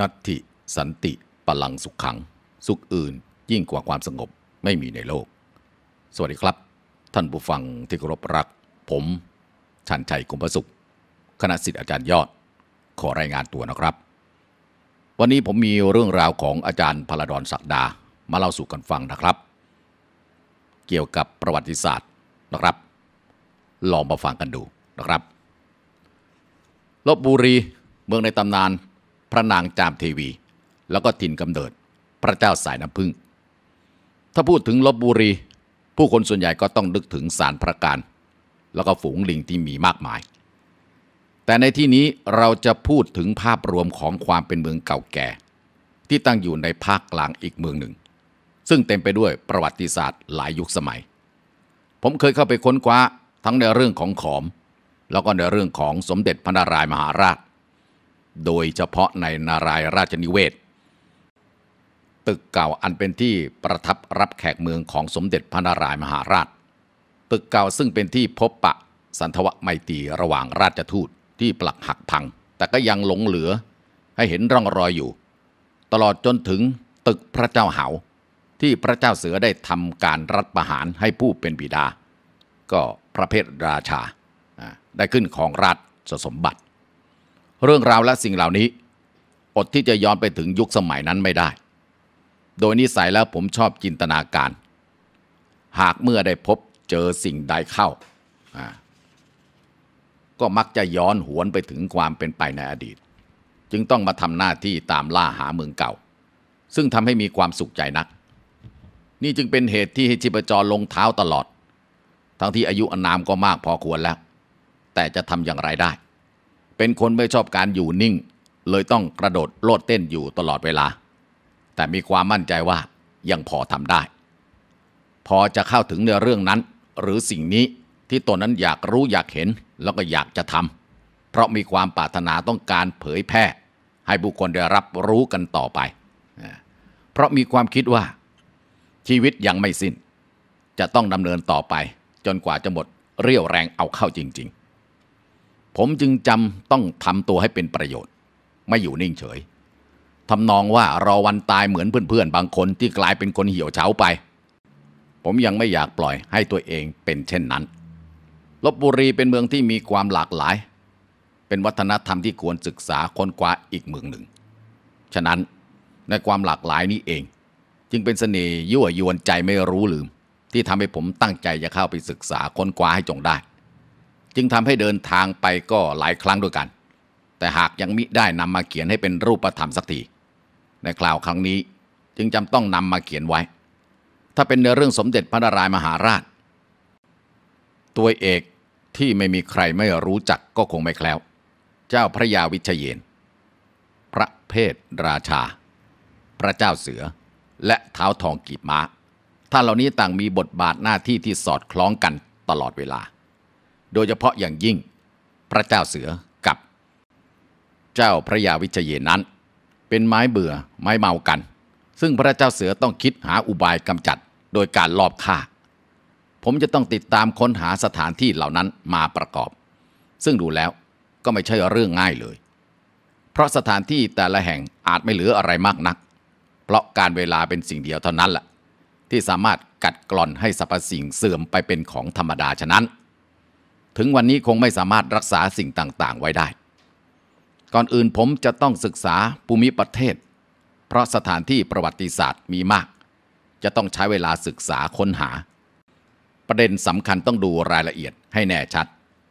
นัตติสันติ ปลังสุขขัง สุขอื่นยิ่งกว่าความสงบไม่มีในโลก สวัสดีครับ ท่านผู้ฟังที่เคารพรัก ผมชันชัยกุมภสุขคณะสิทธิอาจารย์ยอด ขอรายงานตัวนะครับ วันนี้ผมมีเรื่องราวของอาจารย์พลดอนศักดามาเล่าสู่กันฟังนะครับ เกี่ยวกับประวัติศาสตร์นะครับลองมาฟังกันดูนะครับลบบุรีเมืองในตำนานพระนางจามเทวี แล้วก็ถิ่นกำเนิดพระเจ้าสายน้ำพึ่ง ถ้าพูดถึงลบบุรี ผู้คนส่วนใหญ่ก็ต้องนึกถึงสารพระการ แล้วก็ฝูงลิงที่มีมากมาย แต่ในที่นี้เราจะพูดถึงภาพรวมของความเป็นเมืองเก่าแก่ ที่ตั้งอยู่ในภาคกลางอีกเมืองหนึ่ง ซึ่งเต็มไปด้วยประวัติศาสตร์หลายยุคสมัย ผมเคยเข้าไปค้นคว้าทั้งในเรื่องของขอม แล้วก็ในเรื่องของสมเด็จพระนารายมหาราชโดยเฉพาะในนารายราชนิเวศตึกเก่าอันเป็นที่ประทับรับแขกเมืองของสมเด็จพระนารายมหาราชตึกเก่าซึ่งเป็นที่พบปะสันทวไมตรีระหว่างราชทูตที่ปลักหักพัง แต่ก็ยังหลงเหลือให้เห็นร่องรอยอยู่ ตลอดจนถึงตึกพระเจ้าเหาที่พระเจ้าเสือได้ทำการรัฐประหารให้ผู้เป็นบิดา ก็พระเพทราชาได้ขึ้นของรัฐสมบัติเรื่องราวและสิ่งเหล่านี้อดที่จะย้อนไปถึงยุคสมัยนั้นไม่ได้ โดยนิสัยแล้วผมชอบจินตนาการ หากเมื่อได้พบเจอสิ่งใดเข้า ก็มักจะย้อนหวนไปถึงความเป็นไปในอดีต จึงต้องมาทำหน้าที่ตามล่าหาเมืองเก่า ซึ่งทำให้มีความสุขใจนัก นี่จึงเป็นเหตุที่ให้ชิปจรลงเท้าตลอด ทั้งที่อายุอนามก็มากพอควรแล้ว แต่จะทำอย่างไรได้เป็นคนไม่ชอบการอยู่นิ่งเลยต้องกระโดดโลดเต้นอยู่ตลอดเวลา แต่มีความมั่นใจว่ายังพอทำได้ พอจะเข้าถึงเนื้อเรื่องนั้น หรือสิ่งนี้ที่ตนนั้นอยากรู้อยากเห็นแล้วก็อยากจะทำเพราะมีความปรารถนาต้องการเผยแพร่ ให้บุคคลได้รับรู้กันต่อไป เพราะมีความคิดว่า ชีวิตยังไม่สิน้น จะต้องดำเนินต่อไปจนกว่าจะหมดเรี่ยวแรงเอาเข้าจริง ๆผมจึงจำต้องทำตัวให้เป็นประโยชน์ ไม่อยู่นิ่งเฉยทำนองว่ารอวันตายเหมือนเพื่อนๆบางคนที่กลายเป็นคนเหี่ยวเฉาไป ผมยังไม่อยากปล่อยให้ตัวเองเป็นเช่นนั้นลบบุรีเป็นเมืองที่มีความหลากหลาย เป็นวัฒนธรรมที่ควรศึกษาค้นคว้าอีกเมืองหนึ่ง ฉะนั้นในความหลากหลายนี้เอง จึงเป็นสเสน่ห์ยั่วยวนใจไม่รู้ลืม ที่ทำให้ผมตั้งใจจะเข้าไปศึกษาค้นคว้าให้จงได้จึงทำให้เดินทางไปก็หลายครั้งด้วยกัน แต่หากยังมิได้นำมาเขียนให้เป็นรูปธรรมสักที ในคราวครั้งนี้จึงจำต้องนำมาเขียนไว้ ถ้าเป็นเนเรื่องสมเด็จพระนารายมหาราช ตัวเอกที่ไม่มีใครไม่รู้จักก็คงไม่แคล้ว เจ้าพระยาวิชเยน พระเพศราชา พระเจ้าเสือ และเท้าทองกีบมา้า ท่านเหล่านี้ต่างมีบทบาทหน้าที่ที่สอดคล้องกันตลอดเวลาโดยเฉพาะอย่างยิ่งพระเจ้าเสือกับ เจ้าพระยาวิเชยนั้น เป็นไม้เบื่อไม้เมากัน ซึ่งพระเจ้าเสือต้องคิดหาอุบายกำจัดโดยการลอบฆ่า ผมจะต้องติดตามค้นหาสถานที่เหล่านั้นมาประกอบ ซึ่งดูแล้วก็ไม่ใช่เรื่องง่ายเลย เพราะสถานที่แต่ละแห่งอาจไม่เหลืออะไรมากนัก เพราะการเวลาเป็นสิ่งเดียวเท่านั้นแหละที่สามารถกัดกร่อนให้สรรพสิ่งเสื่อมไปเป็นของธรรมดาฉะนั้นถึงวันนี้คงไม่สามารถรักษาสิ่งต่างๆ ไว้ได้ ก่อนอื่นผมจะต้องศึกษาภูมิประเทศ เพราะสถานที่ประวัติศาสตร์มีมาก จะต้องใช้เวลาศึกษาค้นหา ประเด็นสำคัญต้องดูรายละเอียดให้แน่ชัด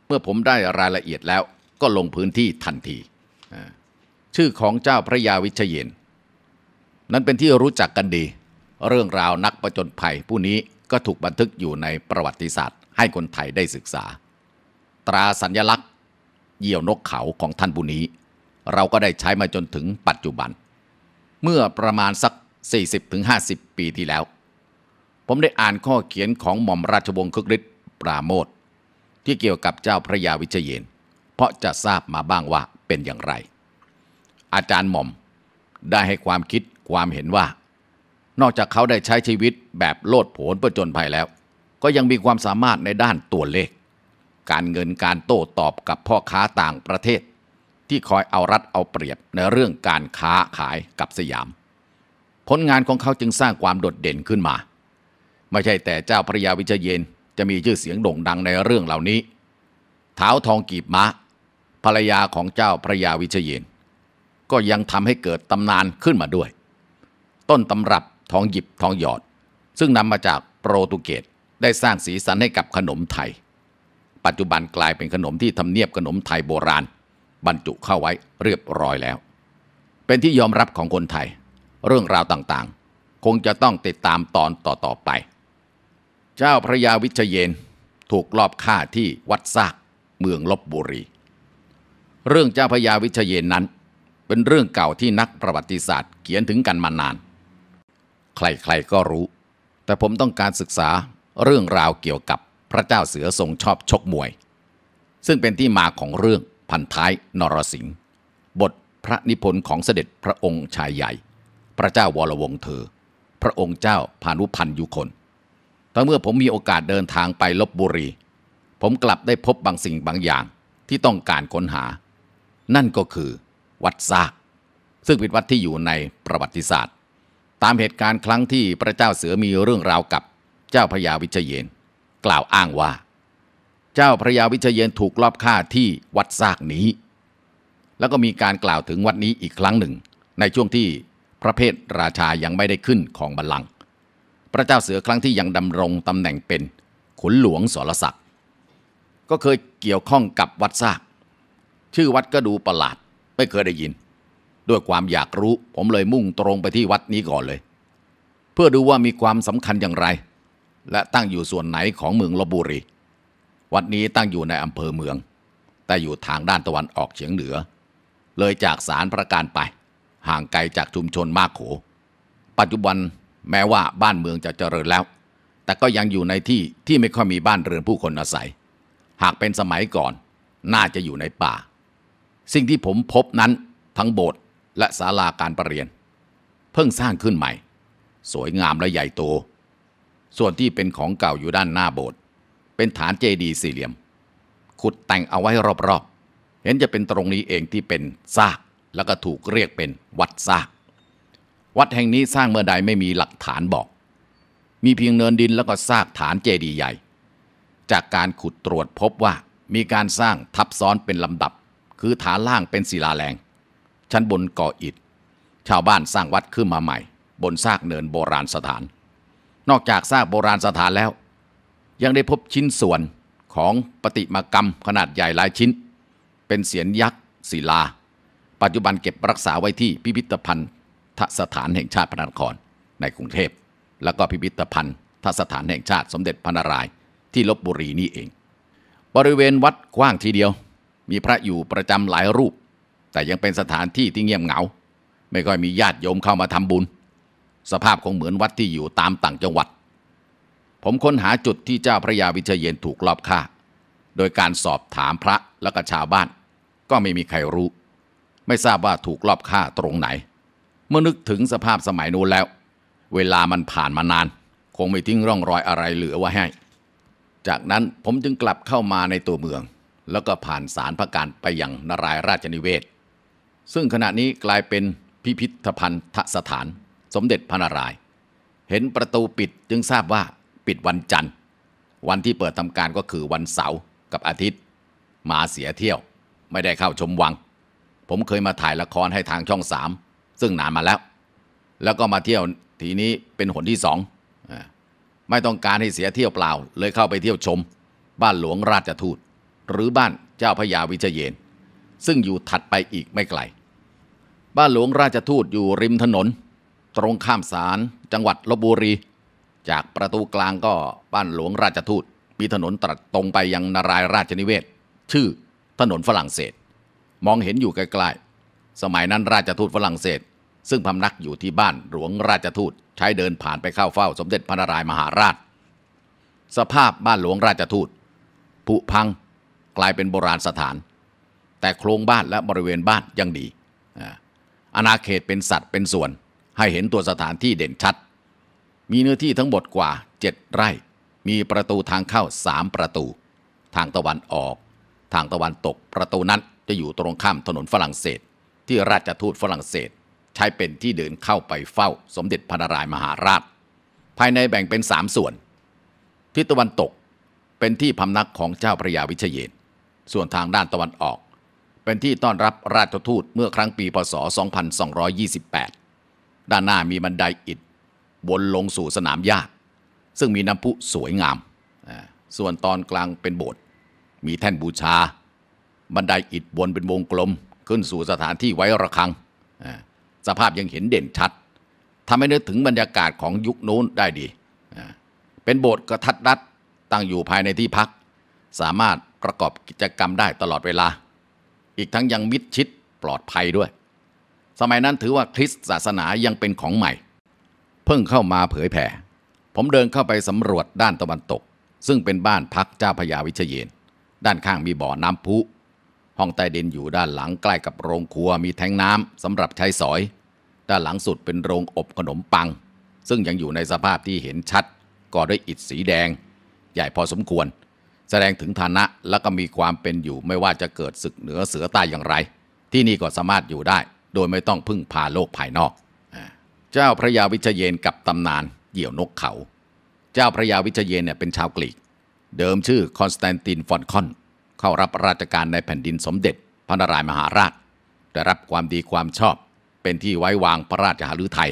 เมื่อผมได้รายละเอียดแล้วก็ลงพื้นที่ทันที ชื่อของเจ้าพระยาวิชเยนนั้นเป็นที่รู้จักกันดี เรื่องราวนักประจนภัยผู้นี้ก็ถูกบันทึกอยู่ในประวัติศาสตร์ ให้คนไทยได้ศึกษาตราสัญญลักษณ์เหยี่ยวนกเขาของท่านบุนี้ เราก็ได้ใช้มาจนถึงปัจจุบัน เมื่อประมาณสัก 40-50 ปีที่แล้ว ผมได้อ่านข้อเขียนของหม่อมราชวงศ์คึกฤทธิ์ปราโมทที่เกี่ยวกับเจ้าพระยาวิเชยน เพราะจะทราบมาบ้างว่าเป็นอย่างไร อาจารย์หม่อมได้ให้ความคิดความเห็นว่า นอกจากเขาได้ใช้ชีวิตแบบโลดโผนประจนภัยแล้ว ก็ยังมีความสามารถในด้านตัวเลขการเงินการโต้ตอบกับพ่อค้าต่างประเทศ ที่คอยเอารัดเอาเปรียบในเรื่องการค้าขายกับสยาม ผลงานของเขาจึงสร้างความโดดเด่นขึ้นมา ไม่ใช่แต่เจ้าพระยาวิเชยนจะมีชื่อเสียงโด่งดังในเรื่องเหล่านี้เท้าทองกีบมะภรรยาของเจ้าพระยาวิเชยนก็ยังทำให้เกิดตำนานขึ้นมาด้วย ต้นตำรับทองหยิบทองหยอด ซึ่งนำมาจากโปรตุเกสได้สร้างสีสันให้กับขนมไทยปัจจุบันกลายเป็นขนมที่ทำเนียบขนมไทยโบราณ บรรจุเข้าไว้เรียบร้อยแล้ว เป็นที่ยอมรับของคนไทย เรื่องราวต่างๆ คงจะต้องติดตามตอนต่อๆไป เจ้าพระยาวิชเยนถูกลอบฆ่าที่วัดซากเมืองลบบุรี เรื่องเจ้าพระยาวิชเยนนั้น เป็นเรื่องเก่าที่นักประวัติศาสตร์เขียนถึงกันมานาน ใครๆก็รู้ แต่ผมต้องการศึกษาเรื่องราวเกี่ยวกับพระเจ้าเสือทรงชอบชกมวย ซึ่งเป็นที่มาของเรื่องพันท้ายนรสิงห์บทพระนิพนธ์ของเสด็จพระองค์ชายใหญ่ พระเจ้าวรวงเธอ พระองค์เจ้าพานุพันยุคนตอนเมื่อผมมีโอกาสเดินทางไปลบบุรี ผมกลับได้พบบางสิ่งบางอย่างที่ต้องการค้นหา นั่นก็คือวัดซาก ซึ่งเป็นวัดที่อยู่ในประวัติศาสตร์ ตามเหตุการณ์ครั้งที่พระเจ้าเสือมีเรื่องราวกับเจ้าพญาวิเชยนกล่าวอ้างว่า เจ้าพระยาวิเชยนถูกลอบฆ่าที่วัดซากนี้ แล้วก็มีการกล่าวถึงวัดนี้อีกครั้งหนึ่ง ในช่วงที่ พระเพทราชายังไม่ได้ขึ้นของบัลลังก์พระเจ้าเสือครั้งที่ยังดำรงตำแหน่งเป็นขุนหลวงสรศักดิ์ก็เคยเกี่ยวข้องกับวัดซาก ชื่อวัดก็ดูประหลาด ไม่เคยได้ยิน ด้วยความอยากรู้ผมเลยมุ่งตรงไปที่วัดนี้ก่อนเลย เพื่อดูว่ามีความสำคัญอย่างไรและตั้งอยู่ส่วนไหนของเมืองลบบุรี วัดนี้ตั้งอยู่ในอำเภอเมือง แต่อยู่ทางด้านตะวันออกเฉียงเหนือ เลยจากสารประการไป ห่างไกลจากชุมชนมากโข ปัจจุบันแม้ว่าบ้านเมืองจะเจริญแล้ว แต่ก็ยังอยู่ในที่ที่ไม่ค่อยมีบ้านเรือนผู้คนอาศัย หากเป็นสมัยก่อน น่าจะอยู่ในป่า สิ่งที่ผมพบนั้นทั้งโบสถ์และศาลาการประเรียน เพิ่งสร้างขึ้นใหม่ สวยงามและใหญ่โตส่วนที่เป็นของเก่าอยู่ด้านหน้าโบสถ์เป็นฐานเจดีย์สี่เหลี่ยม ขุดแต่งเอาไว้รอบๆ เห็นจะเป็นตรงนี้เองที่เป็นซากแล้วก็ถูกเรียกเป็นวัดซาก วัดแห่งนี้สร้างเมื่อใดไม่มีหลักฐานบอก มีเพียงเนินดินแล้วก็ซากฐานเจดีย์ใหญ่ จากการขุดตรวจพบว่ามีการสร้างทับซ้อนเป็นลำดับ คือฐานล่างเป็นศิลาแรง ชั้นบนก่ออิฐ ชาวบ้านสร้างวัดขึ้นมาใหม่ บนซากเนินโบราณสถานนอกจากซากโบราณสถานแล้ว ยังได้พบชิ้นส่วนของปฏิมากรรมขนาดใหญ่หลายชิ้น เป็นเสียนยักษ์ศิลา ปัจจุบันเก็บรักษาไว้ที่พิพิธภัณฑ์ทสถานแห่งชาติพนันคร ในกรุงเทพ และก็พิพิธภัณฑ์ทสถานแห่งชาติสมเด็จพระนารายณ์ที่ลบบุรีนี่เอง บริเวณวัดกว้างทีเดียวมีพระอยู่ประจำหลายรูป แต่ยังเป็นสถานที่ที่เงียบเหงา ไม่ค่อยมีญาติโยมเข้ามาทำบุญสภาพคงเหมือนวัดที่อยู่ตามต่างจังหวัด ผมค้นหาจุดที่เจ้าพระยาวิเชยเยนถูกลอบฆ่า โดยการสอบถามพระและก็ชาวบ้าน ก็ไม่มีใครรู้ ไม่ทราบว่าถูกลอบฆ่าตรงไหน เมื่อนึกถึงสภาพสมัยนู้นแล้ว เวลามันผ่านมานาน คงไม่ทิ้งร่องรอยอะไรเหลือไว้ให้ จากนั้นผมจึงกลับเข้ามาในตัวเมือง แล้วก็ผ่านสารพระการไปยังนารายราชนิเวศ ซึ่งขณะนี้กลายเป็นพิพิธภัณฑสถานสมเด็จพระนารายณ์เห็นประตูปิดจึงทราบว่าปิดวันจันทร์ วันที่เปิดทำการก็คือวันเสาร์กับอาทิตย์ มาเสียเที่ยว ไม่ได้เข้าชมวัง ผมเคยมาถ่ายละครให้ทางช่องสามซึ่งนานมาแล้ว แล้วก็มาเที่ยวทีนี้เป็นหนที่สอง ไม่ต้องการให้เสียเที่ยวเปล่า เลยเข้าไปเที่ยวชม บ้านหลวงราชทูต หรือบ้านเจ้าพระยาวิเชยนซึ่งอยู่ถัดไปอีกไม่ไกลบ้านหลวงราชทูตอยู่ริมถนนตรงข้ามศาลจังหวัดลบบุรี จากประตูกลางก็บ้านหลวงราชทูตมีถนนตรัดตรงไปยังนารายราชนิเวศ ชื่อถนนฝรั่งเศส มองเห็นอยู่ไกลๆสมัยนั้นราชทูตฝรั่งเศส ซึ่งพำนักอยู่ที่บ้านหลวงราชทูต ใช้เดินผ่านไปเข้าเฝ้าสมเด็จพระนารายมหาราช สภาพบ้านหลวงราชทูตผุพังกลายเป็นโบราณสถาน แต่โครงบ้านและบริเวณบ้านยังดีอาณาเขตเป็นสัตว์เป็นส่วนให้เห็นตัวสถานที่เด่นชัด มีเนื้อที่ทั้งหมดกว่า7ไร่ มีประตูทางเข้า3ประตู ทางตะวันออก ทางตะวันตกประตูนั้นจะอยู่ตรงข้ามถนนฝรั่งเศส ที่ราชทูตฝรั่งเศส ใช้เป็นที่เดินเข้าไปเฝ้าสมเด็จพระนารายมหาราช ภายในแบ่งเป็น3ส่วนทิศตะวันตกเป็นที่พำนักของเจ้าพระยาวิเชยนส่วนทางด้านตะวันออก เป็นที่ต้อนรับราชทูตเมื่อครั้งปีพศ 2228ด้านหน้ามีบันไดอิฐวนลงสู่สนามหญ้า ซึ่งมีน้ำพุสวยงาม ส่วนตอนกลางเป็นโบสถ์มีแท่นบูชา บันไดอิฐวนเป็นวงกลมขึ้นสู่สถานที่ไว้ระคังสภาพยังเห็นเด่นชัดทำให้นึกถึงบรรยากาศของยุคโน้นได้ดี เป็นโบสถ์กระทัดรัด ตั้งอยู่ภายในที่พัก สามารถประกอบกิจกรรมได้ตลอดเวลา อีกทั้งยังมิดชิดปลอดภัยด้วยสมัยนั้นถือว่าคริสต์ศาสนายังเป็นของใหม่ เพิ่งเข้ามาเผยแผ่ ผมเดินเข้าไปสำรวจด้านตะวันตก ซึ่งเป็นบ้านพักเจ้าพยาวิเชยนด้านข้างมีบ่อน้ำพุ ห้องใต้ดินอยู่ด้านหลังใกล้กับโรงครัวมีแทงน้ำสำหรับใช้สอย ด้านหลังสุดเป็นโรงอบขนมปัง ซึ่งยังอยู่ในสภาพที่เห็นชัดก่อด้วยอิฐสีแดง ใหญ่พอสมควร แสดงถึงฐานะและก็มีความเป็นอยู่ไม่ว่าจะเกิดศึกเหนือเสือใต้อย่างไร ที่นี่ก็สามารถอยู่ได้โดยไม่ต้องพึ่งพาโลกภายนอก เจ้าพระยาวิเชยนกับตำนานเหยี่ยวนกเขา เจ้าพระยาวิเชยนเนี่ยเป็นชาวกรีก เดิมชื่อคอนสแตนตินฟอนคอน เข้ารับราชการในแผ่นดินสมเด็จพระนารายมหาราช ได้รับความดีความชอบเป็นที่ไว้วางพระราชหฤทัย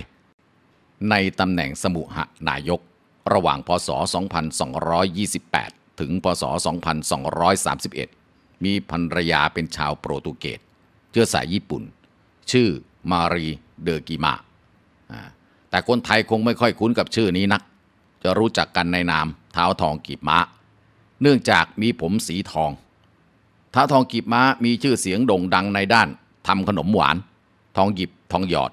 ในตำแหน่งสมุหนายก ระหว่างพศ 2228 ถึงพศ 2231 มีภรรยาเป็นชาวโปรตุเกสเชื้อสายญี่ปุ่นชื่อมารีเดอกิมาแต่คนไทยคงไม่ค่อยคุ้นกับชื่อนี้นัก จะรู้จักกันในนามเท้าทองกีบมะ เนื่องจากมีผมสีทองเท้าทองกีบมะมีชื่อเสียงโด่งดังในด้านทำขนมหวาน ทองหยิบทองหยอด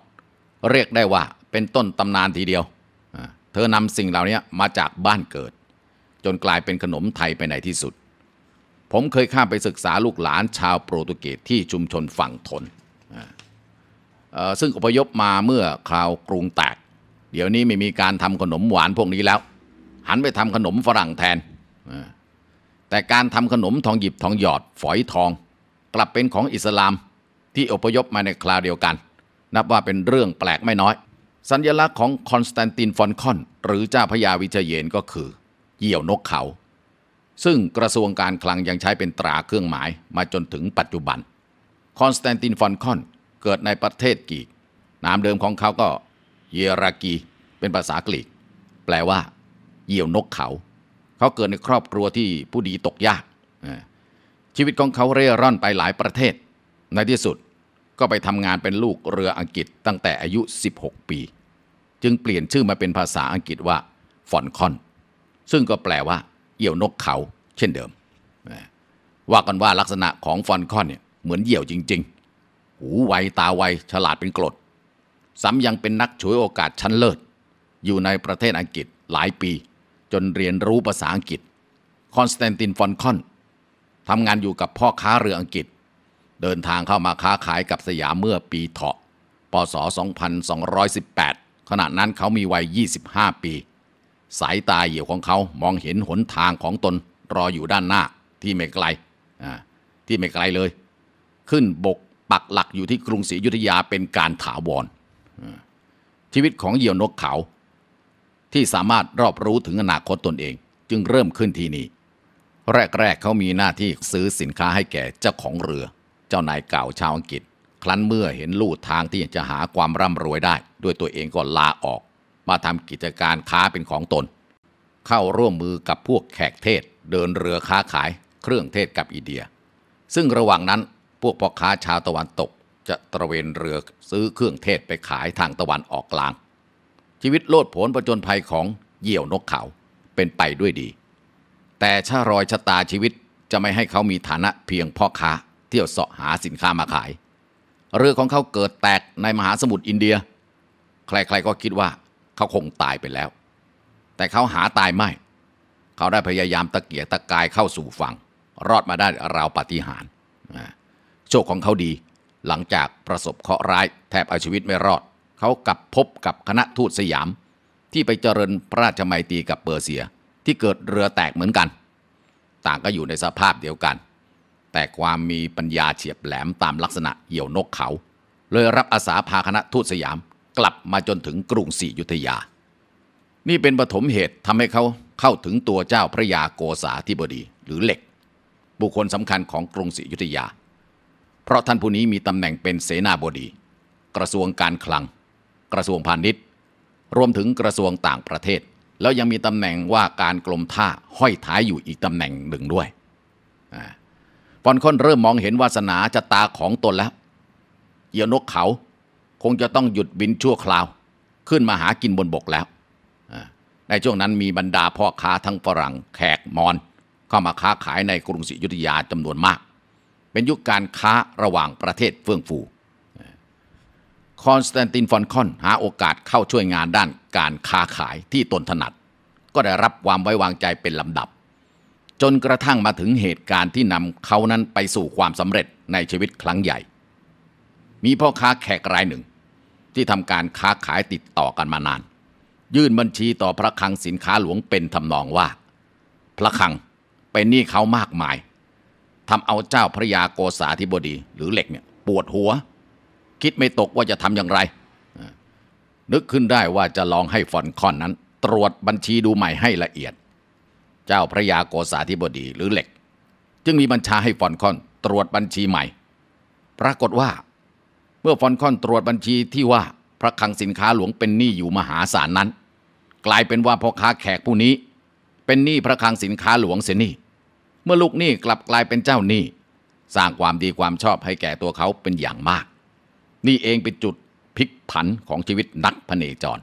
เรียกได้ว่าเป็นต้นตำนานทีเดียว เธอนำสิ่งเหล่านี้มาจากบ้านเกิด จนกลายเป็นขนมไทยไปในที่สุด ผมเคยข้ามไปศึกษาลูกหลานชาวโปรตุเกสที่ชุมชนฝั่งทนซึ่งอพยพมาเมื่อคราวกรุงแตกเดี๋ยวนี้ไม่มีการทำขนมหวานพวกนี้แล้ว หันไปทำขนมฝรั่งแทนแต่การทำขนมทองหยิบทองหยอดฝอยทอง กลับเป็นของอิสลามที่อพยพมาในคราวเดียวกัน นับว่าเป็นเรื่องแปลกไม่น้อย สัญญลักษณ์ของคอนสแตนตินฟอนคอน หรือเจ้าพยาวิเชเยนก็คือ เหยี่ยวนกเขา ซึ่งกระทรวงการคลังยังใช้เป็นตราเครื่องหมายมาจนถึงปัจจุบัน คอนสแตนตินฟอนคอนเกิดในประเทศกีกนามเดิมของเขาก็เยรากี เป็นภาษากรีก แปลว่า เหยี่ยวนกเขา เขาเกิดในครอบครัวที่ผู้ดีตกยาก ชีวิตของเขาเร่ร่อนไปหลายประเทศ ในที่สุดก็ไปทำงานเป็นลูกเรืออังกฤษตั้งแต่อายุ 16 ปี จึงเปลี่ยนชื่อมาเป็นภาษาอังกฤษว่า ฟอนคอน ซึ่งก็แปลว่า เหยี่ยวนกเขา เช่นเดิม ว่ากันว่าลักษณะของฟอนคอนเนี่ยเหมือนเหยี่ยวจริงๆหูไว ตาไว ฉลาดเป็นกรด ซ้ำยังเป็นนักฉวยโอกาสชั้นเลิศ อยู่ในประเทศอังกฤษหลายปี จนเรียนรู้ภาษาอังกฤษคอนสแตนตินฟอนคอนทำงานอยู่กับพ่อค้าเรืออังกฤษ เดินทางเข้ามาค้าขายกับสยามเมื่อปีเถาะปศ2218ขณะนั้นเขามีวัย 25 ปี สายตาเหี่ยวของเขามองเห็นหนทางของตนรออยู่ด้านหน้าที่ไม่ไกลที่ไม่ไกลเลย ขึ้นบกปักหลักอยู่ที่กรุงศรีอยุธยาเป็นการถาวรชีวิตของเหยี่ยวนกเขาที่สามารถรอบรู้ถึงอนาคตตนเองจึงเริ่มขึ้นที่นี้ แรกๆเขามีหน้าที่ซื้อสินค้าให้แก่เจ้าของเรือ เจ้านายเก่าชาวอังกฤษ ครั้นเมื่อเห็นลู่ทางที่จะหาความร่ำรวยได้ ด้วยตัวเองก็ลาออก มาทำกิจการค้าเป็นของตน เข้าร่วมมือกับพวกแขกเทศ เดินเรือค้าขาย เครื่องเทศกับอินเดีย ซึ่งระหว่างนั้นพวกพ่อค้าชาวตะวันตกจะตระเวนเรือซื้อเครื่องเทศไปขายทางตะวันออกกลาง ชีวิตโลดโผนประจนภัยของเหยี่ยวนกเขาเป็นไปด้วยดี แต่ชารอยชะตาชีวิตจะไม่ให้เขามีฐานะเพียงพ่อ ค้า เที่ยวเสาะหาสินค้ามาขาย เรือของเขาเกิดแตกในมหาสมุทรอินเดีย ใครๆก็คิดว่าเขาคงตายไปแล้ว แต่เขาหาตายไม่ เขาได้พยายามตะเกียกตะกายเข้าสู่ฝั่งรอดมาได้ราวปาฏิหาริย์โชคของเขาดี หลังจากประสบเคราะห์ร้ายแทบเอาชีวิตไม่รอดเขากลับพบกับคณะทูตสยาม ที่ไปเจริญพระราชมัยตรีกับเปอร์เซีย ที่เกิดเรือแตกเหมือนกัน ต่างก็อยู่ในสภาพเดียวกัน แต่ความมีปัญญาเฉียบแหลมตามลักษณะเหี่ยวนกเขา เลยรับอาสาพาคณะทูตสยามกลับมาจนถึงกรุงศรีอยุธยา นี่เป็นปฐมเหตุทำให้เขาเข้าถึงตัวเจ้าพระยาโกษาธิบดีหรือเหล็ก บุคคลสำคัญของกรุงศรีอยุธยาเพราะท่านผู้นี้มีตำแหน่งเป็นเสนาบดี กระทรวงการคลัง กระทรวงพาณิชย์ รวมถึงกระทรวงต่างประเทศ แล้วยังมีตำแหน่งว่าการกลมท่าห้อยท้ายอยู่อีกตำแหน่งหนึ่งด้วยฟอนคอนเริ่มมองเห็นวาสนาจะตาของตนแล้วเหยี่ยนกเขาคงจะต้องหยุดบินชั่วคราว ขึ้นมาหากินบนบกแล้ว ในช่วงนั้นมีบรรดาพ่อค้าทั้งฝรั่งแขกมอนเข้ามาค้าขายในกรุงศรีอยุธยาจำนวนมากเป็นยุคการค้าระหว่างประเทศเฟื่องฟู คอนสแตนตินฟอนคอนหาโอกาสเข้าช่วยงานด้านการค้าขายที่ตนถนัด ก็ได้รับความไว้วางใจเป็นลำดับ จนกระทั่งมาถึงเหตุการณ์ที่นำเขานั้นไปสู่ความสำเร็จในชีวิตครั้งใหญ่ มีพ่อค้าแขกรายหนึ่ง ที่ทำการค้าขายติดต่อกันมานาน ยื่นบัญชีต่อพระคลังสินค้าหลวงเป็นทำนองว่า พระคลังเป็นหนี้เขามากมายทำเอาเจ้าพระยาโกษาธิบดีหรือเหล็กเนี่ย ปวดหัว คิดไม่ตกว่าจะทำอย่างไร นึกขึ้นได้ว่าจะลองให้ฟอนคอนนั้นตรวจบัญชีดูใหม่ให้ละเอียด เจ้าพระยาโกษาธิบดีหรือเหล็ก จึงมีบัญชาให้ฟอนคอนตรวจบัญชีใหม่ปรากฏว่า เมื่อฟอนคอนตรวจบัญชีที่ว่าพระคลังสินค้าหลวงเป็นหนี้อยู่มหาศาลนั้น กลายเป็นว่าพ่อค้าแขกผู้นี้ เป็นหนี้พระคลังสินค้าหลวงเสียหนี้เมื่อลูกหนี้กลับกลายเป็นเจ้าหนี้สร้างความดีความชอบให้แก่ตัวเขาเป็นอย่างมาก นี่เองเป็นจุดพลิกผันของชีวิตนักพเนจร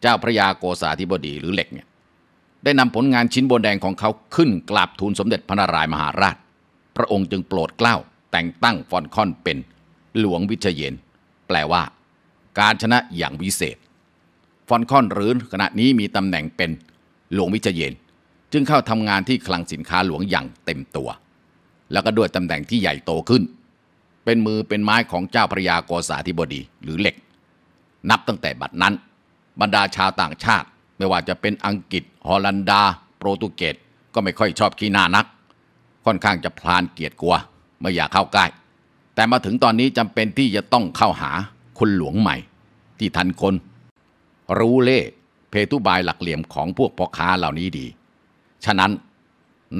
เจ้าพระยาโกษาธิบดีหรือเหล็กเนี่ยได้นำผลงานชิ้นโบนแดงของเขาขึ้นกราบทูลสมเด็จพระนารายมหาราช พระองค์จึงโปรดเกล้าแต่งตั้งฟอนคอนเป็นหลวงวิเชยน แปลว่า การชนะอย่างวิเศษ ฟอนคอนหรือขณะนี้มีตำแหน่งเป็นหลวงวิเชยนจึงเข้าทำงานที่คลังสินค้าหลวงอย่างเต็มตัว แล้วก็ด้วยตำแหน่งที่ใหญ่โตขึ้น เป็นมือเป็นไม้ของเจ้าพระยากษาธิบดีหรือเหล็ก นับตั้งแต่บัดนั้น บรรดาชาวต่างชาติไม่ว่าจะเป็นอังกฤษ ฮอลันดา โปรตุเกสก็ไม่ค่อยชอบขี้หน้านัก ค่อนข้างจะพลานเกียิกลัว ไม่อยากเข้าใกล้ แต่มาถึงตอนนี้จำเป็นที่จะต้องเข้าหาคุณหลวงใหม่ ที่ทันคน รู้เล่เพทุบายหลักเหลี่ยมของพวกพ่อค้าเหล่านี้ดีฉะนั้น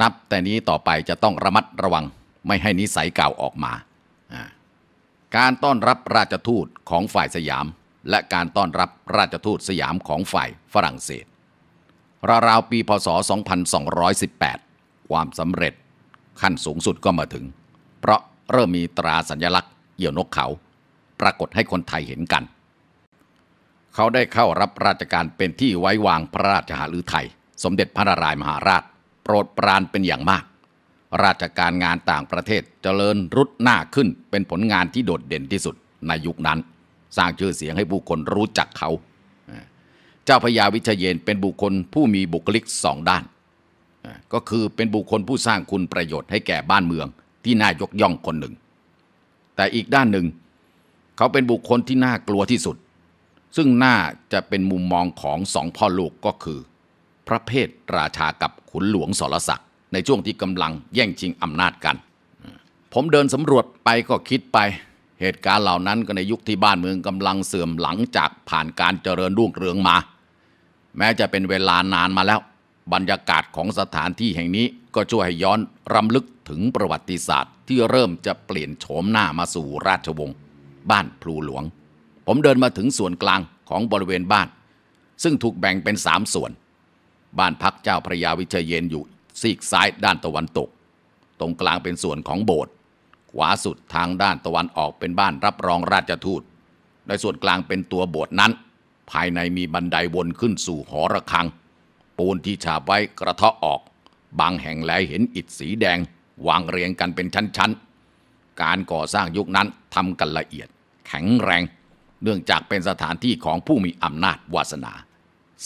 นับแต่นี้ต่อไปจะต้องระมัดระวังไม่ให้นิสัยเก่าออกมา การต้อนรับราชทูตของฝ่ายสยาม และการต้อนรับราชทูตสยามของฝ่ายฝรั่งเศสราวๆปีพศ2218ความสำเร็จขั้นสูงสุดก็มาถึง เพราะเริ่มมีตราสัญลักษณ์เหี่ยวนกเขาปรากฏให้คนไทยเห็นกัน เขาได้เข้ารับราชการเป็นที่ไว้วางพระราชหฤทัยสมเด็จพระนารายมหาราช โปรดปรานเป็นอย่างมาก ราชการงานต่างประเทศเจริญรุดหน้าขึ้นเป็นผลงานที่โดดเด่นที่สุดในยุคนั้น สร้างชื่อเสียงให้ผู้คนรู้จักเขา เจ้าพญาวิเชยนเป็นบุคคลผู้มีบุคลิกสองด้าน ก็คือเป็นบุคคลผู้สร้างคุณประโยชน์ให้แก่บ้านเมืองที่น่ายกย่องคนหนึ่ง แต่อีกด้านหนึ่ง เขาเป็นบุคคลที่น่ากลัวที่สุด ซึ่งน่าจะเป็นมุมมองของสองพ่อลูกก็คือพระเพทราชากับขุนหลวงสรศักดิ์ ในช่วงที่กำลังแย่งชิงอำนาจกัน ผมเดินสำรวจไปก็คิดไป เหตุการณ์เหล่านั้นก็ในยุคที่บ้านเมืองกำลังเสื่อมหลังจากผ่านการเจริญรุ่งเรืองมา แม้จะเป็นเวลานานมาแล้ว บรรยากาศของสถานที่แห่งนี้ก็ช่วยให้ย้อนรำลึกถึงประวัติศาสตร์ ที่เริ่มจะเปลี่ยนโฉมหน้ามาสู่ราชวงศ์บ้านพลูหลวง ผมเดินมาถึงส่วนกลางของบริเวณบ้าน ซึ่งถูกแบ่งเป็นสามส่วนบ้านพักเจ้าพระยาวิเชยเยนอยู่ซีกซ้ายด้านตะวันตก ตรงกลางเป็นส่วนของโบสถ์ขวาสุดทางด้านตะวันออกเป็นบ้านรับรองราชทูตในส่วนกลางเป็นตัวโบสถ์นั้น ภายในมีบันไดวนขึ้นสู่หอระฆังปูนที่ฉาบไว้กระเทาะออก บางแห่งแลเห็นอิฐสีแดงวางเรียงกันเป็นชั้นๆการก่อสร้างยุคนั้นทำกันละเอียดแข็งแรง เนื่องจากเป็นสถานที่ของผู้มีอำนาจวาสนา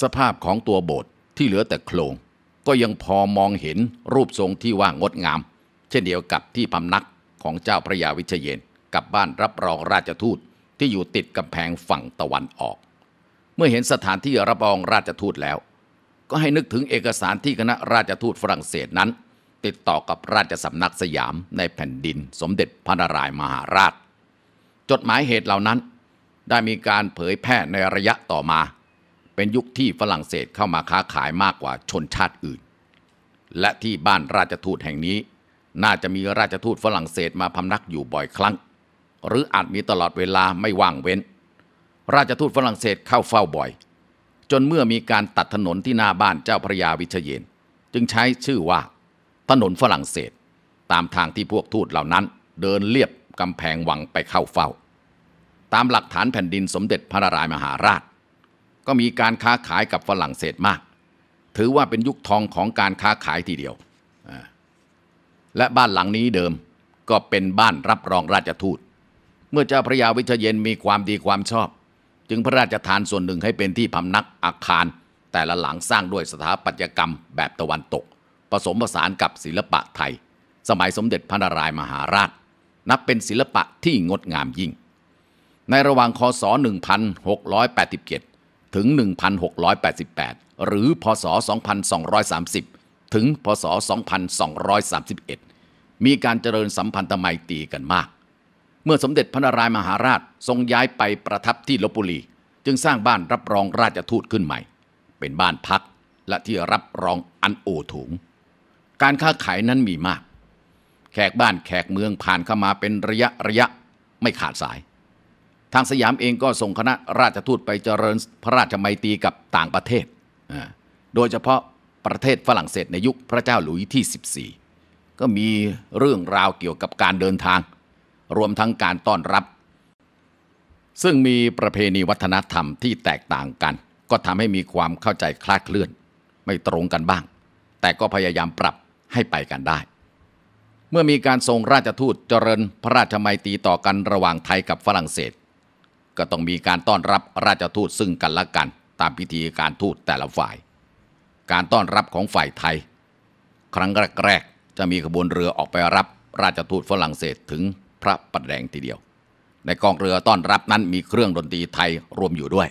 สภาพของตัวโบสถ์ที่เหลือแต่โครงก็ยังพอมองเห็นรูปทรงที่ว่างดงาม เช่นเดียวกับที่พำนักของเจ้าพระยาวิเชยนกับบ้านรับรองราชทูตที่อยู่ติดกำแพงฝั่งตะวันออก เมื่อเห็นสถานที่รับรองราชทูตแล้ว ก็ให้นึกถึงเอกสารที่คณะราชทูตฝรั่งเศสนั้น ติดต่อกับราชสำนักสยามในแผ่นดินสมเด็จพระนารายมหาราช จดหมายเหตุเหล่านั้นได้มีการเผยแพร่ในระยะต่อมาเป็นยุคที่ฝรั่งเศสเข้ามาค้าขายมากกว่าชนชาติอื่น และที่บ้านราชทูตแห่งนี้ น่าจะมีราชทูตฝรั่งเศสมาพำนักอยู่บ่อยครั้ง หรืออาจมีตลอดเวลาไม่ว่างเว้น ราชทูตฝรั่งเศสเข้าเฝ้าบ่อย จนเมื่อมีการตัดถนนที่หน้าบ้านเจ้าพระยาวิเชยน จึงใช้ชื่อว่า ถนนฝรั่งเศส ตามทางที่พวกทูตเหล่านั้นเดินเลียบกำแพงวังไปเข้าเฝ้า ตามหลักฐานแผ่นดินสมเด็จพระนารายมหาราชก็มีการค้าขายกับฝรั่งเศสมาก ถือว่าเป็นยุคทองของการค้าขายทีเดียว และบ้านหลังนี้เดิมก็เป็นบ้านรับรองราชทูต เมื่อเจ้าพระยาวิเชยนมีความดีความชอบ จึงพระราชทานส่วนหนึ่งให้เป็นที่พำนักอาคาร แต่ละหลังสร้างด้วยสถาปัตยกรรมแบบตะวันตก ผสมผสานกับศิลปะไทย สมัยสมเด็จพระนารายมหาราช นับเป็นศิลปะที่งดงามยิ่ง ในระหว่างคศ 1687ถึง 1,688 หรือ พศ 2230 ถึง พศ 2231 มีการเจริญสัมพันธไมตรีกันมาก เมื่อสมเด็จพระนารายมหาราชทรงย้ายไปประทับที่ลบบุรี จึงสร้างบ้านรับรองราชทูตขึ้นใหม่ เป็นบ้านพักและที่รับรองอันโอถุงการค้าขายนั้นมีมาก แขกบ้านแขกเมืองผ่านเข้ามาเป็นระยะระยะไม่ขาดสายทางสยามเองก็ส่งคณะราชทูตไปเจริญพระราชไมตรีกับต่างประเทศ โดยเฉพาะประเทศฝรั่งเศสในยุคพระเจ้าหลุยที่ 14 ก็มีเรื่องราวเกี่ยวกับการเดินทาง รวมทั้งการต้อนรับ ซึ่งมีประเพณีวัฒนธรรมที่แตกต่างกัน ก็ทำให้มีความเข้าใจคลาดเคลื่อนไม่ตรงกันบ้าง แต่ก็พยายามปรับให้ไปกันได้ เมื่อมีการส่งราชทูตเจริญพระราชมัยตีต่อกันระหว่างไทยกับฝรั่งเศสก็ต้องมีการต้อนรับราชทูตซึ่งกันและกัน ตามพิธีการทูตแต่ละฝ่าย การต้อนรับของฝ่ายไทย ครั้งแรกๆจะมีขบวนเรือออกไปรับราชทูตฝรั่งเศสถึงพระประแดงทีเดียว ในกองเรือต้อนรับนั้นมีเครื่องดนตรีไทยรวมอยู่ด้วย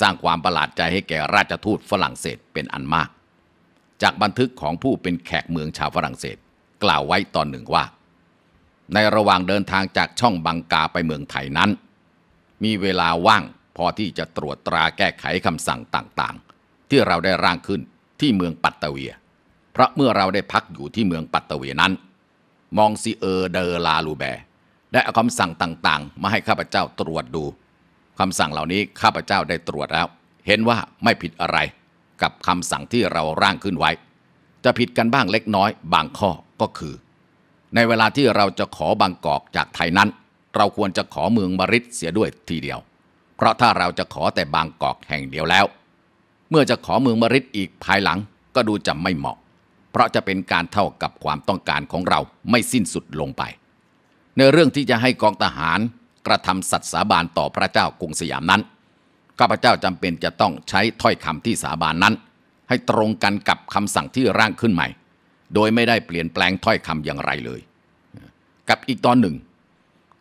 สร้างความประหลาดใจให้แก่ราชทูตฝรั่งเศสเป็นอันมาก จากบันทึกของผู้เป็นแขกเมืองชาวฝรั่งเศส กล่าวไว้ตอนหนึ่งว่า ในระหว่างเดินทางจากช่องบังกาไปเมืองไทยนั้นมีเวลาว่างพอที่จะตรวจตราแก้ไขคำสั่งต่างๆ ที่เราได้ร่างขึ้นที่เมืองปัตตเวีย เพราะเมื่อเราได้พักอยู่ที่เมืองปัตตเวียนั้น มองซีเออร์เดอลาลูแบได้เอาคำสั่งต่างๆ มาให้ข้าพเจ้าตรวจดูคำสั่งเหล่านี้ข้าพเจ้าได้ตรวจแล้ว เห็นว่าไม่ผิดอะไร กับคำสั่งที่เราร่างขึ้นไว้ จะผิดกันบ้างเล็กน้อย บางข้อก็คือ ในเวลาที่เราจะขอบางกอกจากไทยนั้นเราควรจะขอเมืองมริดเสียด้วยทีเดียว เพราะถ้าเราจะขอแต่บางกอกแห่งเดียวแล้ว เมื่อจะขอเมืองมริดอีกภายหลังก็ดูจะไม่เหมาะ เพราะจะเป็นการเท่ากับความต้องการของเราไม่สิ้นสุดลงไป ในเรื่องที่จะให้กองทหารกระทำสัตย์สาบานต่อพระเจ้ากรุงสยามนั้นข้าพเจ้าจำเป็นจะต้องใช้ถ้อยคำที่สาบานนั้น ให้ตรงกันกับคำสั่งที่ร่างขึ้นใหม่ โดยไม่ได้เปลี่ยนแปลงถ้อยคำอย่างไรเลย กับอีกตอนหนึ่ง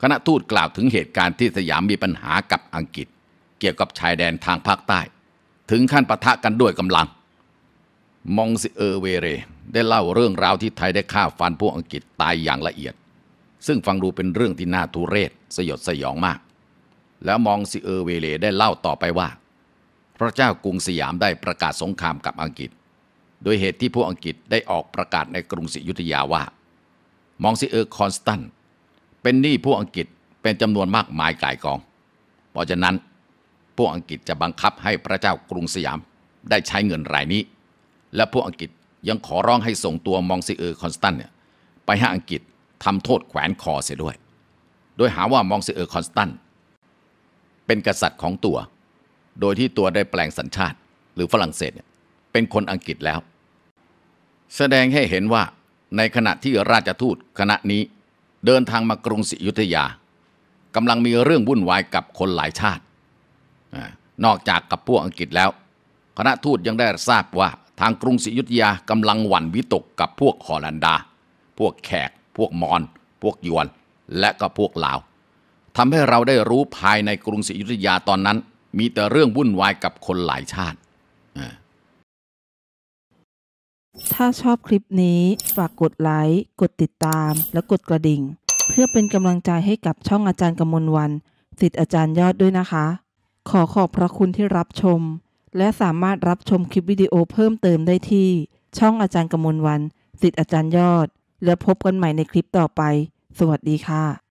คณะทูตกล่าวถึงเหตุการณ์ที่สยามมีปัญหากับอังกฤษ เกี่ยวกับชายแดนทางภาคใต้ ถึงขั้นปะทะกันด้วยกำลัง มองซิเออเวเรได้เล่าเรื่องราวที่ไทยได้ฆ่าฟันพวกอังกฤษตายอย่างละเอียด ซึ่งฟังดูเป็นเรื่องที่น่าทุเรศ สยดสยองมาก แล้วมองซิเออเวเรได้เล่าต่อไปว่า พระเจ้ากรุงสยามได้ประกาศสงครามกับอังกฤษโดยเหตุที่พวกอังกฤษได้ออกประกาศในกรุงศรีอยุธยาว่า มองซิเออคอนสแตนเป็นหนี้ผู้อังกฤษเป็นจำนวนมากมายกายกอง เพราะฉะนั้นผู้อังกฤษจะบังคับให้พระเจ้ากรุงสยาม ได้ใช้เงินรายนี้ และผู้อังกฤษยังขอร้องให้ส่งตัวมองซีเออร์คอนสแตนเนี่ยไปให้อังกฤษทำโทษแขวนคอเสียด้วย โดยหาว่ามองซีเออร์คอนสแตนต์เป็นกษัตริย์ของตัว โดยที่ตัวได้แปลงสัญชาติหรือฝรั่งเศสเนี่ยเป็นคนอังกฤษแล้ว แสดงให้เห็นว่าในขณะที่ราชทูตคณะนี้เดินทางมากรุงศรีอยุธยากำลังมีเรื่องวุ่นวายกับคนหลายชาติ นอกจากกับพวกอังกฤษแล้ว คณะทูตยังได้ทราบว่าทางกรุงศรีอยุธยากำลังหวั่นวิตกกับพวกฮอลันดา พวกแขก พวกมอญพวกยวนและก็พวกลาวทำให้เราได้รู้ภายในกรุงศรีอยุธยาตอนนั้นมีแต่เรื่องวุ่นวายกับคนหลายชาติถ้าชอบคลิปนี้ฝากกดไลค์ กดติดตาม และกดกระดิ่ง เพื่อเป็นกำลังใจให้กับช่องอาจารย์กมลวันสิทธิ์อาจารย์ยอดด้วยนะคะ ขอขอบพระคุณที่รับชม และสามารถรับชมคลิปวิดีโอเพิ่มเติมได้ที่ ช่องอาจารย์กมลวันสิทธิ์อาจารย์ยอด และพบกันใหม่ในคลิปต่อไป สวัสดีค่ะ